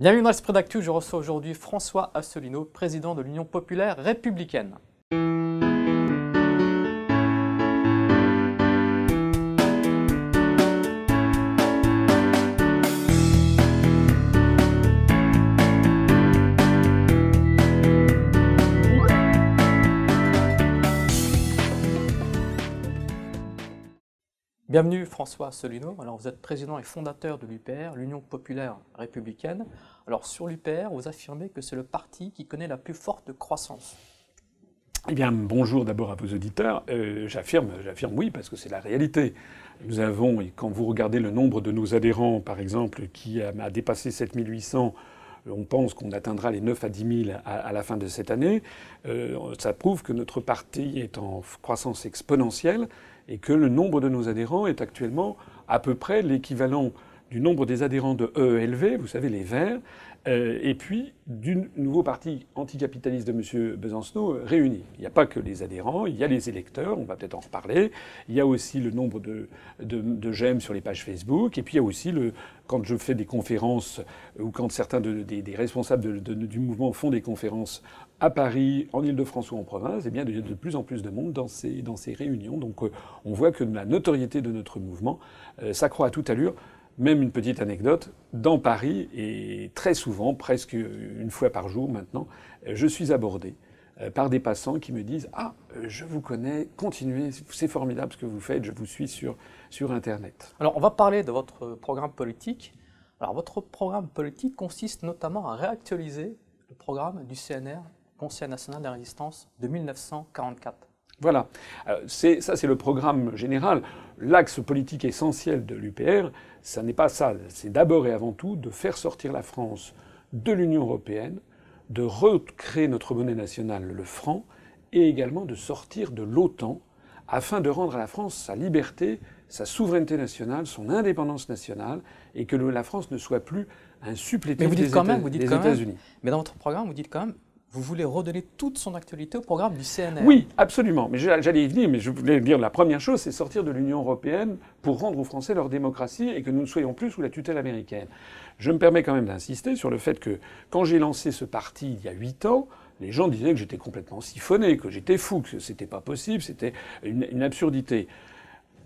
Bienvenue dans l'Esprit d'Actu, je reçois aujourd'hui François Asselineau, président de l'Union populaire républicaine. Bienvenue François Solino. Alors vous êtes président et fondateur de l'UPR, l'Union populaire républicaine. Alors sur l'UPR, vous affirmez que c'est le parti qui connaît la plus forte croissance. Eh bien, bonjour d'abord à vos auditeurs. Euh, j'affirme, j'affirme oui, parce que c'est la réalité. Nous avons, et quand vous regardez le nombre de nos adhérents, par exemple, qui a, dépassé 7800 euh, on pense qu'on atteindra les 9 à 10 000 à, la fin de cette année. Euh, ça prouve que notre parti est en croissance exponentielle et que le nombre de nos adhérents est actuellement à peu près l'équivalent du nombre des adhérents de EELV, vous savez, les Verts, euh, et puis du nouveau parti anticapitaliste de M. Besancenot euh, réuni. Il n'y a pas que les adhérents, il y a les électeurs, on va peut-être en reparler, il y a aussi le nombre de, de, j'aime sur les pages Facebook, et puis il y a aussi, le, quand je fais des conférences, euh, ou quand certains des, responsables du mouvement font des conférences à Paris, en Ile-de-France ou en province, eh bien, il y a de plus en plus de monde dans ces, dans ces réunions. Donc on voit que la notoriété de notre mouvement s'accroît à toute allure même une petite anecdote, dans Paris, et très souvent, presque une fois par jour maintenant, je suis abordé euh, par des passants qui me disent Ah, euh, je vous connais, continuez, c'est formidable ce que vous faites, je vous suis sur, sur Internet. Alors, on va parler de votre programme politique. Alors, votre programme politique consiste notamment à réactualiser le programme du CNR, Conseil national de la résistance, de 1944. Voilà. Euh, c'est, ça, c'est le programme général. L'axe politique essentiel de l'UPR, ça n'est pas ça. C'est d'abord et avant tout de faire sortir la France de l'Union européenne, de recréer notre monnaie nationale, le franc, et également de sortir de l'OTAN afin de rendre à la France sa liberté, sa souveraineté nationale, son indépendance nationale, et que la France ne soit plus un supplétif des, vous dites unis mais dans votre programme, vous dites quand même vous voulez redonner toute son actualité au programme du CNR. Oui, absolument. Mais j'allais y venir, mais je voulais dire la première chose, c'est sortir de l'Union européenne pour rendre aux Français leur démocratie et que nous ne soyons plus sous la tutelle américaine. Je me permets quand même d'insister sur le fait que quand j'ai lancé ce parti il y a huit ans, les gens disaient que j'étais complètement siphonné, que j'étais fou, que c'était pas possible, c'était une, une absurdité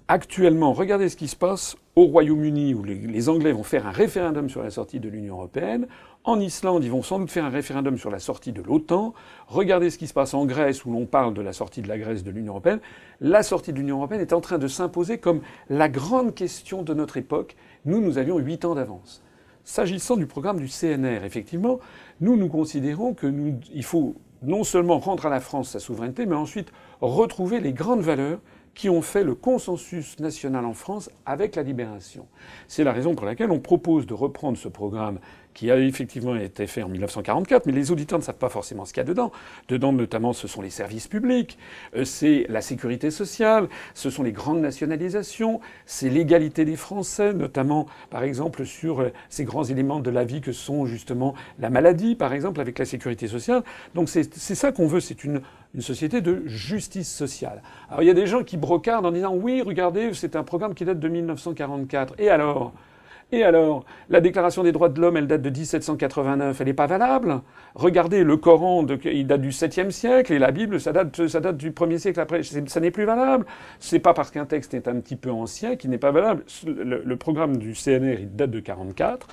actuellement, regardez ce qui se passe au Royaume-Uni, où les, Anglais vont faire un référendum sur la sortie de l'Union européenne. En Islande, ils vont sans doute faire un référendum sur la sortie de l'OTAN. Regardez ce qui se passe en Grèce, où l'on parle de la sortie de la Grèce de l'Union européenne. La sortie de l'Union européenne est en train de s'imposer comme la grande question de notre époque. Nous, nous avions huit ans d'avance. S'agissant du programme du CNR, effectivement, nous, nous considérons qu'il faut non seulement rendre à la France sa souveraineté, mais ensuite retrouver les grandes valeurs qui ont fait le consensus national en France avec la libération. C'est la raison pour laquelle on propose de reprendre ce programme qui a effectivement été fait en 1944, mais les auditeurs ne savent pas forcément ce qu'il y a dedans. Dedans, notamment, ce sont les services publics, euh, c'est la sécurité sociale, ce sont les grandes nationalisations, c'est l'égalité des Français, notamment, par exemple, sur euh, ces grands éléments de la vie que sont justement la maladie, par exemple, avec la sécurité sociale. Donc c'est ça qu'on veut, c'est une, une société de justice sociale. Alors il y a des gens qui brocardent en disant oui, regardez, c'est un programme qui date de 1944. Et alors et alors, la Déclaration des droits de l'homme, elle date de 1789, elle n'est pas valable. Regardez, le Coran, il date du 7e siècle, et la Bible, ça date, du 1er siècle après. Ça n'est plus valable. C'est pas parce qu'un texte est un petit peu ancien qu'il n'est pas valable. Le, programme du CNR, il date de 1944.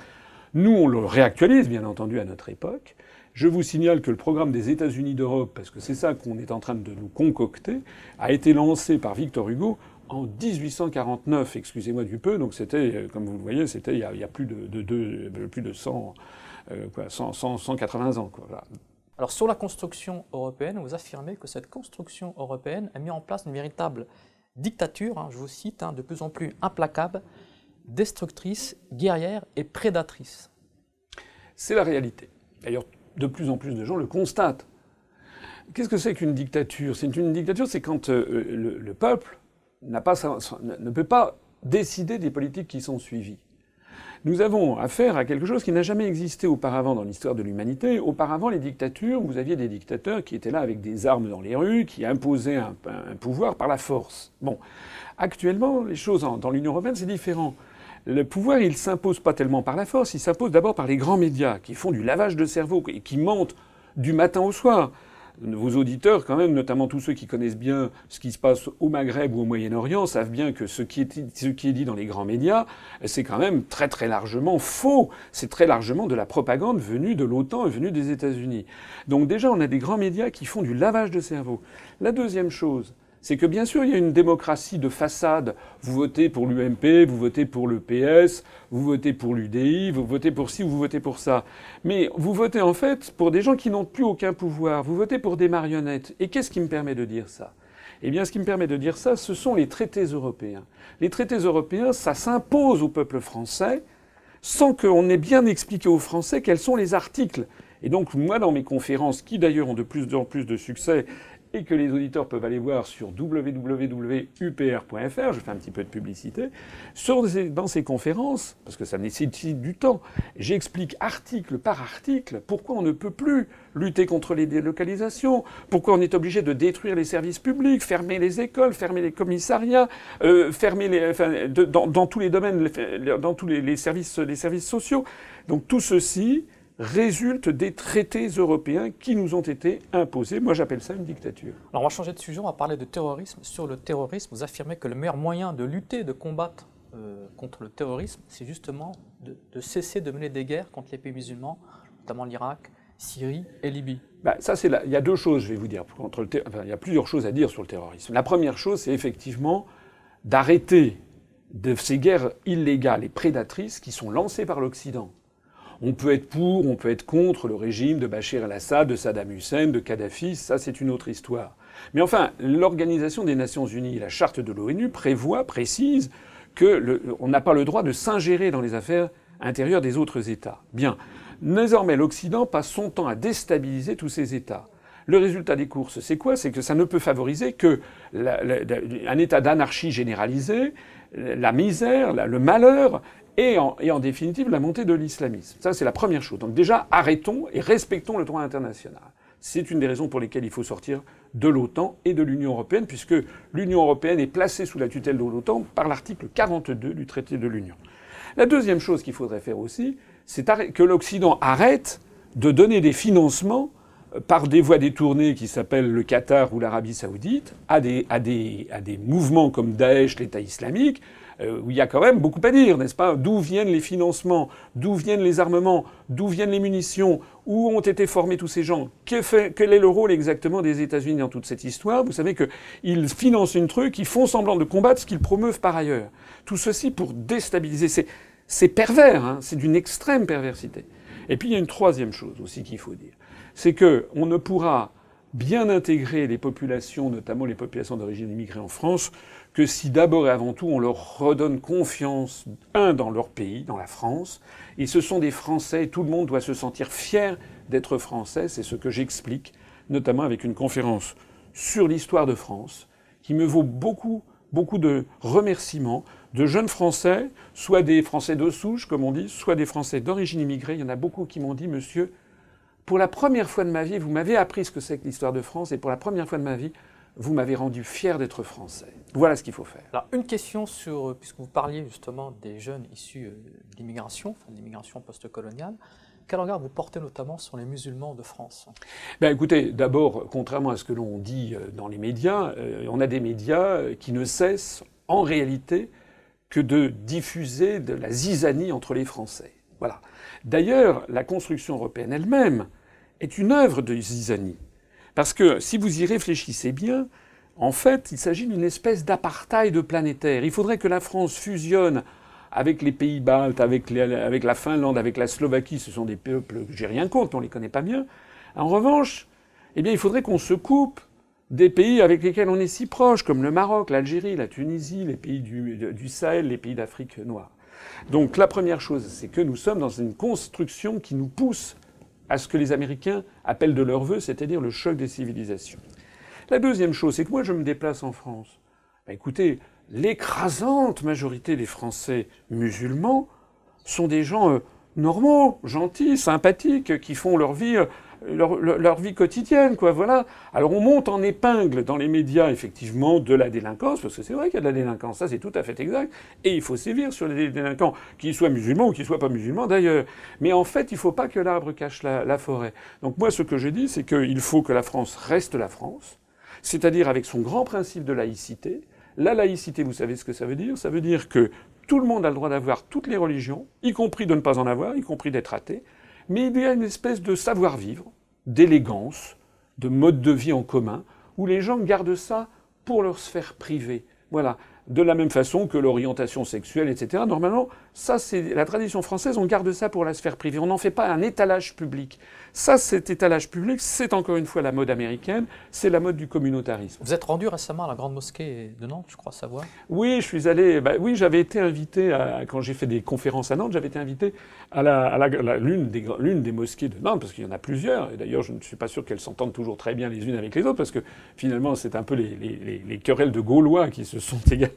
Nous, on le réactualise, bien entendu, à notre époque. Je vous signale que le programme des États-Unis d'Europe, parce que c'est ça qu'on est en train de nous concocter, a été lancé par Victor Hugo en 1849, excusez-moi du peu, donc c'était, euh, comme vous le voyez, c'était il, y a plus de, de, euh, plus de 100, euh, quoi, 100, 180 ans. Alors sur la construction européenne, vous affirmez que cette construction européenne a mis en place une véritable dictature, hein, je vous cite, hein, de plus en plus implacable, destructrice, guerrière et prédatrice. C'est la réalité. D'ailleurs, de plus en plus de gens le constatent. Qu'est-ce que c'est qu'une dictature C'est une dictature, c'est quand le peuple pas, ne peut pas décider des politiques qui sont suivies. Nous avons affaire à quelque chose qui n'a jamais existé auparavant dans l'histoire de l'humanité. Auparavant, les dictatures, vous aviez des dictateurs qui étaient là avec des armes dans les rues, qui imposaient un, pouvoir par la force. Bon, actuellement, les choses dans l'Union européenne, c'est différent. Le pouvoir, il s'impose pas tellement par la force, il s'impose d'abord par les grands médias qui font du lavage de cerveau et qui mentent du matin au soir vos auditeurs, quand même, notamment tous ceux qui connaissent bien ce qui se passe au Maghreb ou au Moyen-Orient, savent bien que ce qui, est, dit dans les grands médias, c'est quand même très très largement faux. C'est très largement de la propagande venue de l'OTAN et venue des États-Unis. Donc déjà, on a des grands médias qui font du lavage de cerveau. La deuxième chose, c'est que bien sûr, il y a une démocratie de façade. Vous votez pour l'UMP, vous votez pour le PS, vous votez pour l'UDI, vous votez pour ci vous votez pour ça. Mais vous votez en fait pour des gens qui n'ont plus aucun pouvoir. Vous votez pour des marionnettes. Et qu'est-ce qui me permet de dire ça eh bien, ce qui me permet de dire ça, ce sont les traités européens. Les traités européens, ça s'impose au peuple français sans qu'on ait bien expliqué aux Français quels sont les articles. Et donc, moi, dans mes conférences, qui d'ailleurs ont de plus en plus de succès, et que les auditeurs peuvent aller voir sur www.upr.fr, je fais un petit peu de publicité, sur dans ces conférences, parce que ça nécessite du temps, j'explique article par article pourquoi on ne peut plus lutter contre les délocalisations, pourquoi on est obligé de détruire les services publics, fermer les écoles, fermer les commissariats, euh, fermer les, dans, tous les domaines, dans tous les, les, services, les services sociaux. Donc tout ceci, résulte des traités européens qui nous ont été imposés. Moi, j'appelle ça une dictature. Alors, on va changer de sujet, on va parler de terrorisme. Sur le terrorisme, vous affirmez que le meilleur moyen de lutter, de combattre euh, contre le terrorisme, c'est justement de, cesser de mener des guerres contre les pays musulmans, notamment l'Irak, Syrie et Libye. Bah, ça, c'est la... Il y a deux choses, je vais vous dire. il y a plusieurs choses à dire sur le terrorisme. La première chose, c'est effectivement d'arrêter ces guerres illégales et prédatrices qui sont lancées par l'Occident on peut être pour, on peut être contre le régime de Bachir el-Assad, de Saddam Hussein, de Kadhafi, ça c'est une autre histoire. Mais enfin, l'Organisation des Nations Unies, la charte de l'ONU prévoit, précise que on n'a pas le droit de s'ingérer dans les affaires intérieures des autres États. Bien. Désormais, l'Occident passe son temps à déstabiliser tous ces États. Le résultat des courses, c'est quoi C'est que ça ne peut favoriser que état d'anarchie généralisée, la misère, le malheur et en, définitive la montée de l'islamisme. Ça, c'est la première chose. Donc déjà, arrêtons et respectons le droit international. C'est une des raisons pour lesquelles il faut sortir de l'OTAN et de l'Union européenne, puisque l'Union européenne est placée sous la tutelle de l'OTAN par l'article 42 du traité de l'Union. La deuxième chose qu'il faudrait faire aussi, c'est que l'Occident arrête de donner des financements euh, par des voies détournées qui s'appellent le Qatar ou l'Arabie saoudite à des, à des mouvements comme Daesh, l'État islamique, euh, il y a quand même beaucoup à dire, n'est-ce pas D'où viennent les financements D'où viennent les armements D'où viennent les munitions Où ont été formés tous ces gens Quel est le rôle exactement des États-Unis dans toute cette histoire Vous savez qu'ils financent une truc, ils font semblant de combattre ce qu'ils promeuvent par ailleurs. Tout ceci pour déstabiliser. C'est pervers, hein. c'est d'une extrême perversité. Et puis il y a une troisième chose aussi qu'il faut dire, c'est qu'on ne pourra bien intégrer les populations, notamment les populations d'origine immigrée en France, que si d'abord et avant tout on leur redonne confiance, un, dans leur pays, dans la France, et ce sont des Français, tout le monde doit se sentir fier d'être Français, c'est ce que j'explique, notamment avec une conférence sur l'histoire de France, qui me vaut beaucoup, beaucoup de remerciements de jeunes Français, soit des Français de souche, comme on dit, soit des Français d'origine immigrée. Il y en a beaucoup qui m'ont dit, monsieur, pour la première fois de ma vie, vous m'avez appris ce que c'est que l'histoire de France, et pour la première fois de ma vie, vous m'avez rendu fier d'être français. Voilà ce qu'il faut faire. Alors, une question sur, euh, puisque vous parliez justement des jeunes issus euh, de l'immigration, enfin de l'immigration post-coloniale, quel regard vous portez notamment sur les musulmans de France ben Écoutez, d'abord, contrairement à ce que l'on dit euh, dans les médias, on a des médias qui ne cessent en réalité que de diffuser de la zizanie entre les Français. Voilà. D'ailleurs, la construction européenne elle-même est une œuvre de Zizani, Parce que si vous y réfléchissez bien, en fait, il s'agit d'une espèce d'apartheid planétaire. Il faudrait que la France fusionne avec les pays baltes, avec, la Finlande, avec la Slovaquie. Ce sont des peuples que j'ai rien contre, on ne les connaît pas bien. En revanche, eh bien, il faudrait qu'on se coupe des pays avec lesquels on est si proche, comme le Maroc, l'Algérie, la Tunisie, les pays du Sahel, les pays d'Afrique noire. Donc la première chose, c'est que nous sommes dans une construction qui nous pousse à ce que les Américains appellent de leur vœu, c'est-à-dire le choc des civilisations. La deuxième chose, c'est que moi je me déplace en France. Bah, écoutez, l'écrasante majorité des Français musulmans sont des gens euh, normaux, gentils, sympathiques, qui font leur vie euh, leur, leur, vie quotidienne, quoi. Voilà. Alors on monte en épingle dans les médias, effectivement, de la délinquance, parce que c'est vrai qu'il y a de la délinquance, ça c'est tout à fait exact, et il faut sévir sur les délinquants, qu'ils soient musulmans ou qu'ils soient pas musulmans d'ailleurs. Mais en fait, il faut pas que l'arbre cache la, forêt. Donc moi, ce que j'ai dit c'est qu'il faut que la France reste la France, c'est-à-dire avec son grand principe de laïcité. La laïcité, vous savez ce que ça veut dire Ça veut dire que tout le monde a le droit d'avoir toutes les religions, y compris de ne pas en avoir, y compris d'être athée mais il y a une espèce de savoir-vivre, d'élégance, de mode de vie en commun, où les gens gardent ça pour leur sphère privée. Voilà de la même façon que l'orientation sexuelle, etc. Normalement, ça, c'est la tradition française, on garde ça pour la sphère privée. On n'en fait pas un étalage public. Ça, cet étalage public, c'est encore une fois la mode américaine, c'est la mode du communautarisme. Vous êtes rendu récemment à la Grande Mosquée de Nantes, je crois savoir. Oui, je suis allé. Bah, oui, j'avais été invité, quand j'ai fait des conférences à Nantes, j'avais été invité à, la, l'une, des, des, mosquées de Nantes, parce qu'il y en a plusieurs. Et d'ailleurs, je ne suis pas sûr qu'elles s'entendent toujours très bien les unes avec les autres, parce que finalement, c'est un peu les, les querelles de Gaulois qui se sont également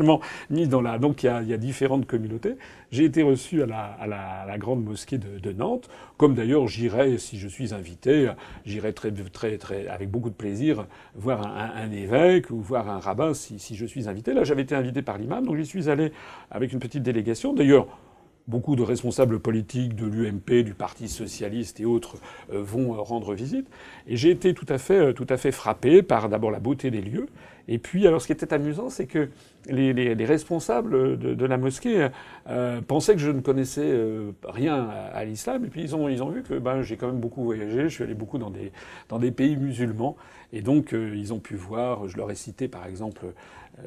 ni dans la. Donc il y a, différentes communautés. J'ai été reçu à la, à la, grande mosquée de, Nantes, comme d'ailleurs j'irai si je suis invité, j'irai très, très, très, avec beaucoup de plaisir voir un, évêque ou voir un rabbin si, si je suis invité. Là, j'avais été invité par l'imam, donc j'y suis allé avec une petite délégation. D'ailleurs, beaucoup de responsables politiques de l'UMP, du Parti socialiste et autres euh, vont euh, rendre visite. Et j'ai été tout à fait, euh, tout à fait frappé par d'abord la beauté des lieux, et puis, alors, ce qui était amusant, c'est que les, responsables de, la mosquée euh, pensaient que je ne connaissais euh, rien à, l'islam, et puis ils ont, ils ont vu que ben, j'ai quand même beaucoup voyagé, je suis allé beaucoup dans des, dans des pays musulmans, et donc euh, ils ont pu voir, je leur ai cité par exemple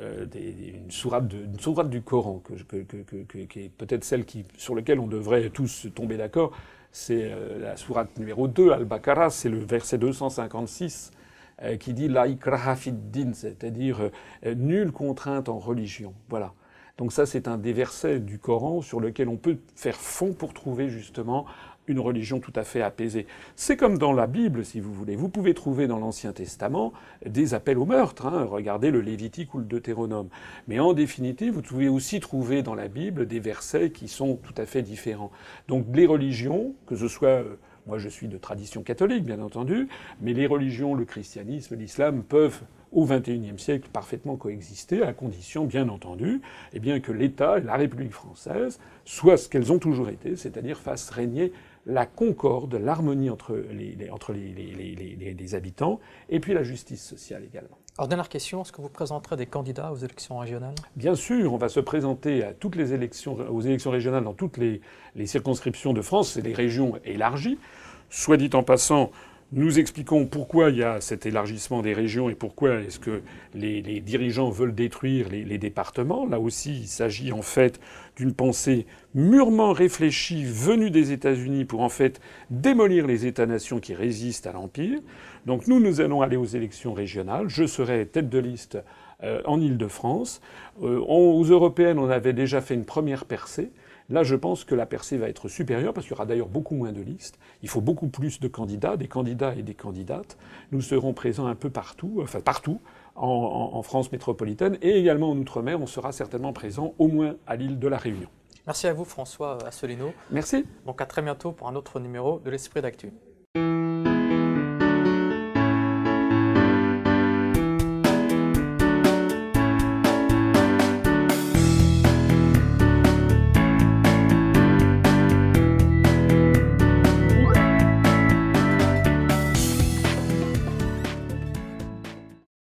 une, sourate sourate du Coran, que, que, que, qui est peut-être celle qui, sur laquelle on devrait tous tomber d'accord, c'est la sourate numéro 2, Al-Baqarah, c'est le verset 256. Euh, qui dit la din, c'est-à-dire euh, nulle contrainte en religion. Voilà. Donc ça, c'est un des versets du Coran sur lequel on peut faire fond pour trouver justement une religion tout à fait apaisée. C'est comme dans la Bible, si vous voulez. Vous pouvez trouver dans l'Ancien Testament des appels au meurtre. Hein. Regardez le Lévitique ou le Deutéronome. Mais en définitive, vous pouvez aussi trouver dans la Bible des versets qui sont tout à fait différents. Donc les religions, que ce soit euh, moi, je suis de tradition catholique, bien entendu, mais les religions, le christianisme, l'islam peuvent au XXIe siècle parfaitement coexister, à condition, bien entendu, et eh bien, que l'État et la République française soient ce qu'elles ont toujours été, c'est-à-dire fassent régner la concorde, l'harmonie entre, les, habitants, et puis la justice sociale également. Alors, dernière question, est-ce que vous présenterez des candidats aux élections régionales Bien sûr, on va se présenter à toutes les élections, aux élections régionales dans toutes les, circonscriptions de France, et les régions élargies. Soit dit en passant, nous expliquons pourquoi il y a cet élargissement des régions et pourquoi est-ce que les, dirigeants veulent détruire les, départements. Là aussi, il s'agit en fait d'une pensée mûrement réfléchie venue des États-Unis pour en fait démolir les États-nations qui résistent à l'Empire. Donc nous, nous allons aller aux élections régionales. Je serai tête de liste euh, en Île-de-France. Euh, aux européennes, on avait déjà fait une première percée. Là, je pense que la percée va être supérieure parce qu'il y aura d'ailleurs beaucoup moins de listes. Il faut beaucoup plus de candidats, des candidats et des candidates. Nous serons présents un peu partout, enfin partout, en, France métropolitaine et également en Outre-mer. On sera certainement présents au moins à l'île de la Réunion. Merci à vous, François Asselineau. Merci. Donc à très bientôt pour un autre numéro de l'Esprit d'Actu.